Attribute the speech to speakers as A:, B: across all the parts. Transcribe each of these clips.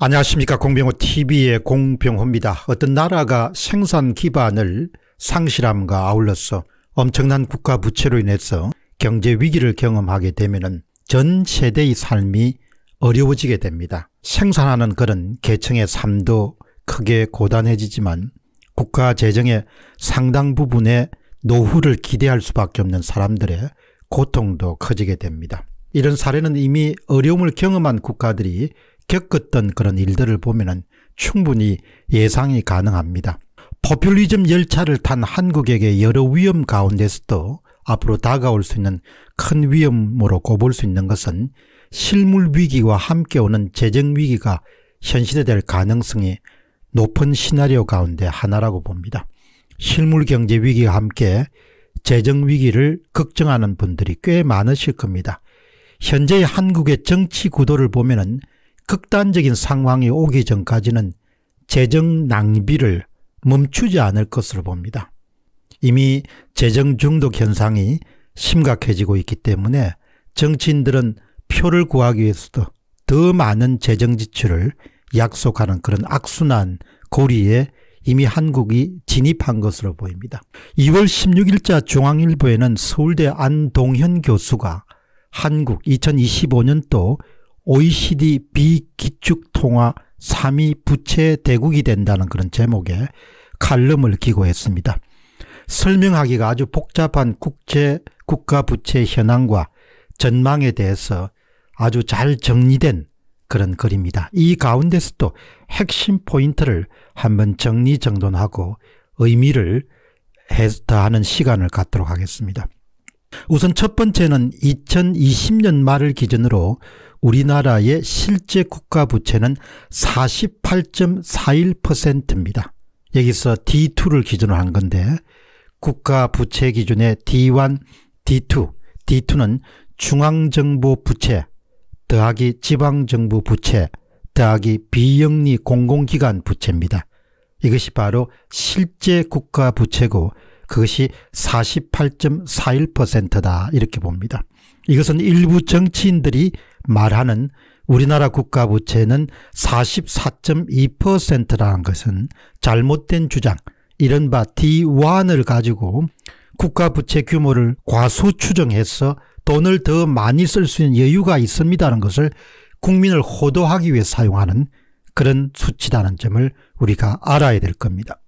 A: 안녕하십니까 공병호TV의 공병호입니다. 어떤 나라가 생산 기반을 상실함과 아울러서 엄청난 국가 부채로 인해서 경제 위기를 경험하게 되면 전 세대의 삶이 어려워지게 됩니다. 생산하는 그런 계층의 삶도 크게 고단해지지만 국가 재정의 상당 부분의 노후를 기대할 수밖에 없는 사람들의 고통도 커지게 됩니다. 이런 사례는 이미 어려움을 경험한 국가들이 겪었던 그런 일들을 보면 충분히 예상이 가능합니다. 포퓰리즘 열차를 탄 한국에게 여러 위험 가운데서도 앞으로 다가올 수 있는 큰 위험으로 꼽을 수 있는 것은 실물 위기와 함께 오는 재정 위기가 현실화될 가능성이 높은 시나리오 가운데 하나라고 봅니다. 실물 경제 위기와 함께 재정 위기를 걱정하는 분들이 꽤 많으실 겁니다. 현재의 한국의 정치 구도를 보면 극단적인 상황이 오기 전까지는 재정 낭비를 멈추지 않을 것으로 봅니다. 이미 재정 중독 현상이 심각해지고 있기 때문에 정치인들은 표를 구하기 위해서도 더 많은 재정 지출을 약속하는 그런 악순환 고리에 이미 한국이 진입한 것으로 보입니다. 2월 16일자 중앙일보에는 서울대 안동현 교수가 한국 2025년도 OECD 비기축 통화 3위 부채 대국이 된다는 그런 제목의 칼럼을 기고했습니다. 설명하기가 아주 복잡한 국제 국가 부채 현황과 전망에 대해서 아주 잘 정리된 그런 글입니다. 이 가운데서도 핵심 포인트를 한번 정리정돈하고 의미를 해서하는 시간을 갖도록 하겠습니다. 우선 첫 번째는 2020년 말을 기준으로 우리나라의 실제 국가 부채는 48.41%입니다. 여기서 D2를 기준으로 한 건데 국가 부채 기준의 D1, D2, D2는 중앙정부 부채 더하기 지방정부 부채 더하기 비영리 공공기관 부채입니다. 이것이 바로 실제 국가 부채고 그것이 48.41%다 이렇게 봅니다. 이것은 일부 정치인들이 말하는 우리나라 국가 부채는 44.2%라는 것은 잘못된 주장, 이른바 D1을 가지고 국가 부채 규모를 과소 추정해서 돈을 더 많이 쓸 수 있는 여유가 있습니다는 것을 국민을 호도하기 위해 사용하는 그런 수치라는 점을 우리가 알아야 될 겁니다.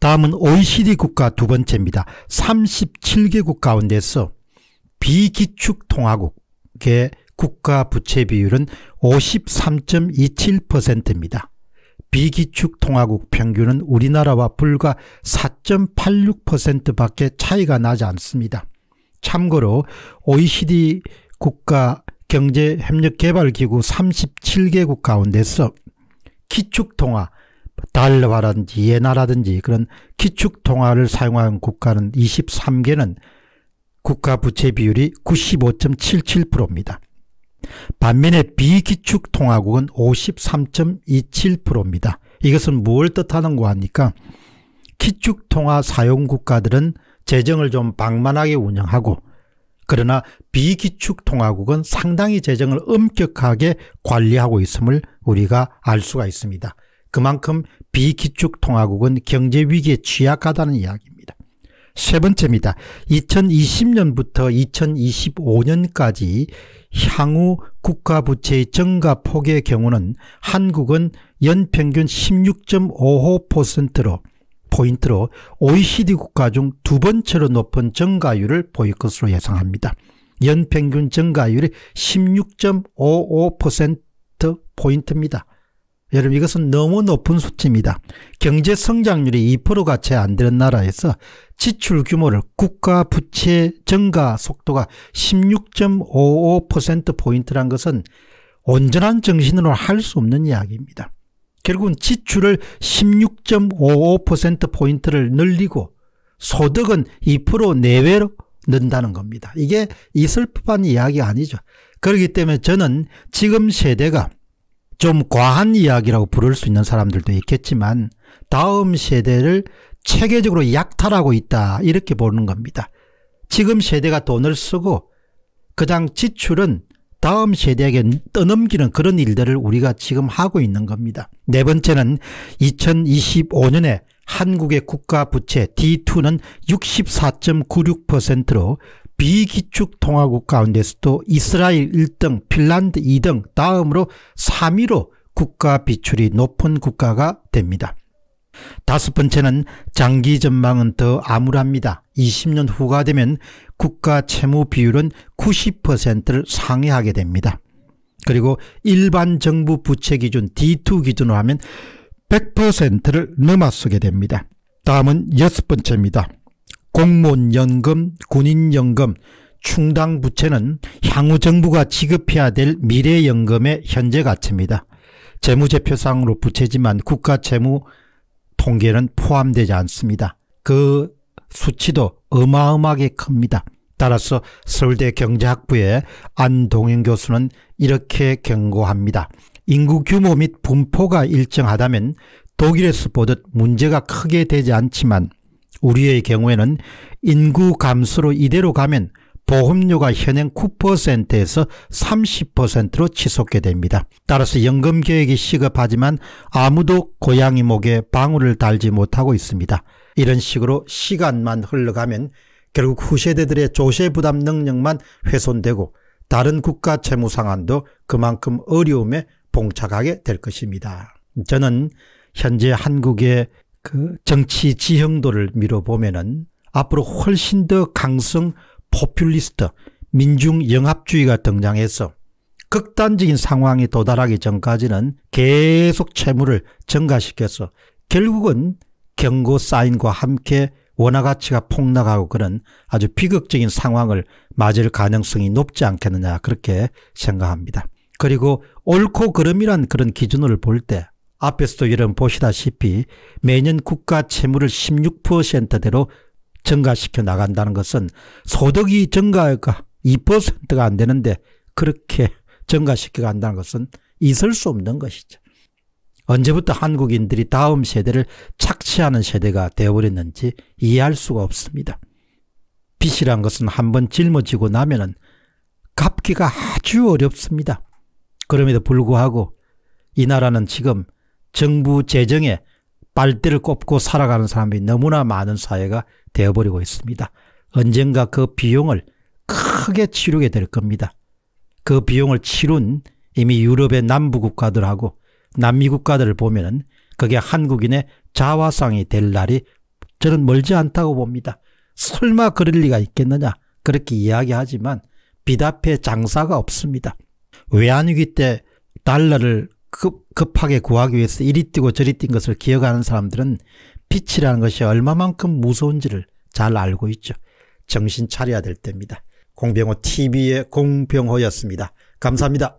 A: 다음은 OECD 국가 두 번째입니다. 37개국 가운데서 비기축통화국의 국가 부채 비율은 53.27%입니다. 비기축 통화국 평균은 우리나라와 불과 4.86%밖에 차이가 나지 않습니다. 참고로 OECD 국가 경제협력개발기구 37개국 가운데서 기축통화, 달러화라든지 예나라든지 그런 기축통화를 사용한 국가는 23개는 국가 부채 비율이 95.77%입니다. 반면에 비기축통화국은 53.27%입니다. 이것은 무 뜻하는고 하니까 기축통화 사용 국가들은 재정을 좀 방만하게 운영하고 그러나 비기축통화국은 상당히 재정을 엄격하게 관리하고 있음을 우리가 알 수가 있습니다. 그만큼 비기축통화국은 경제위기에 취약하다는 이야기입니다. 세 번째입니다. 2020년부터 2025년까지 향후 국가 부채의 증가 폭의 경우는 한국은 연평균 16.55%로 포인트로 OECD 국가 중 두 번째로 높은 증가율을 보일 것으로 예상합니다. 연평균 증가율이 16.55% 포인트입니다. 여러분 이것은 너무 높은 수치입니다. 경제 성장률이 2%가 채 안 되는 나라에서 지출 규모를 국가 부채 증가 속도가 16.55%포인트란 것은 온전한 정신으로 할 수 없는 이야기입니다. 결국은 지출을 16.55%포인트를 늘리고 소득은 2% 내외로 는다는 겁니다. 이게 이슬프한 이야기 아니죠. 그렇기 때문에 저는 지금 세대가 좀 과한 이야기라고 부를 수 있는 사람들도 있겠지만 다음 세대를 체계적으로 약탈하고 있다 이렇게 보는 겁니다. 지금 세대가 돈을 쓰고 그당 지출은 다음 세대에게 떠넘기는 그런 일들을 우리가 지금 하고 있는 겁니다. 네 번째는 2025년에 한국의 국가 부채 D2는 64.96%로 비기축 통화국 가운데서도 이스라엘 1등, 핀란드 2등, 다음으로 3위로 국가 비출이 높은 국가가 됩니다. 다섯 번째는 장기 전망은 더 암울합니다. 20년 후가 되면 국가 채무 비율은 90%를 상회하게 됩니다. 그리고 일반 정부 부채 기준 D2 기준으로 하면 100%를 넘어서게 됩니다. 다음은 여섯 번째입니다. 공무원연금, 군인연금, 충당부채는 향후 정부가 지급해야 될 미래연금의 현재 가치입니다. 재무제표상으로 부채지만 국가채무 통계는 포함되지 않습니다. 그 수치도 어마어마하게 큽니다. 따라서 서울대 경제학부의 안동현 교수는 이렇게 경고합니다. 인구 규모 및 분포가 일정하다면 독일에서 보듯 문제가 크게 되지 않지만 우리의 경우에는 인구 감소로 이대로 가면 보험료가 현행 9%에서 30%로 치솟게 됩니다. 따라서 연금 계획이 시급하지만 아무도 고양이 목에 방울을 달지 못하고 있습니다. 이런 식으로 시간만 흘러가면 결국 후세대들의 조세 부담 능력만 훼손되고 다른 국가 채무 상환도 그만큼 어려움에 봉착하게 될 것입니다. 저는 현재 한국의 그 정치 지형도를 미뤄보면은 앞으로 훨씬 더 강성 포퓰리스트, 민중영합주의가 등장해서 극단적인 상황에 도달하기 전까지는 계속 채무를 증가시켜서 결국은 경고 사인과 함께 원화 가치가 폭락하고 그런 아주 비극적인 상황을 맞을 가능성이 높지 않겠느냐 그렇게 생각합니다. 그리고 옳고 그름이란 그런 기준을 볼때 앞에서도 여러분 보시다시피 매년 국가 채무를 16%대로 증가시켜 나간다는 것은 소득이 증가가 2%가 안 되는데 그렇게 증가시켜 간다는 것은 있을 수 없는 것이죠. 언제부터 한국인들이 다음 세대를 착취하는 세대가 되어버렸는지 이해할 수가 없습니다. 빚이란 것은 한번 짊어지고 나면은 갚기가 아주 어렵습니다. 그럼에도 불구하고 이 나라는 지금 정부 재정에 빨대를 꼽고 살아가는 사람이 너무나 많은 사회가 되어버리고 있습니다. 언젠가 그 비용을 크게 치르게 될 겁니다. 그 비용을 치룬 이미 유럽의 남부 국가들하고 남미 국가들을 보면은 그게 한국인의 자화상이 될 날이 저는 멀지 않다고 봅니다. 설마 그럴 리가 있겠느냐 그렇게 이야기하지만 비답해 장사가 없습니다. 외환위기 때 달러를 급, 급하게 구하기 위해서 이리 뛰고 저리 뛴 것을 기억하는 사람들은 빛이라는 것이 얼마만큼 무서운지를 잘 알고 있죠. 정신 차려야 될 때입니다. 공병호 TV의 공병호였습니다. 감사합니다.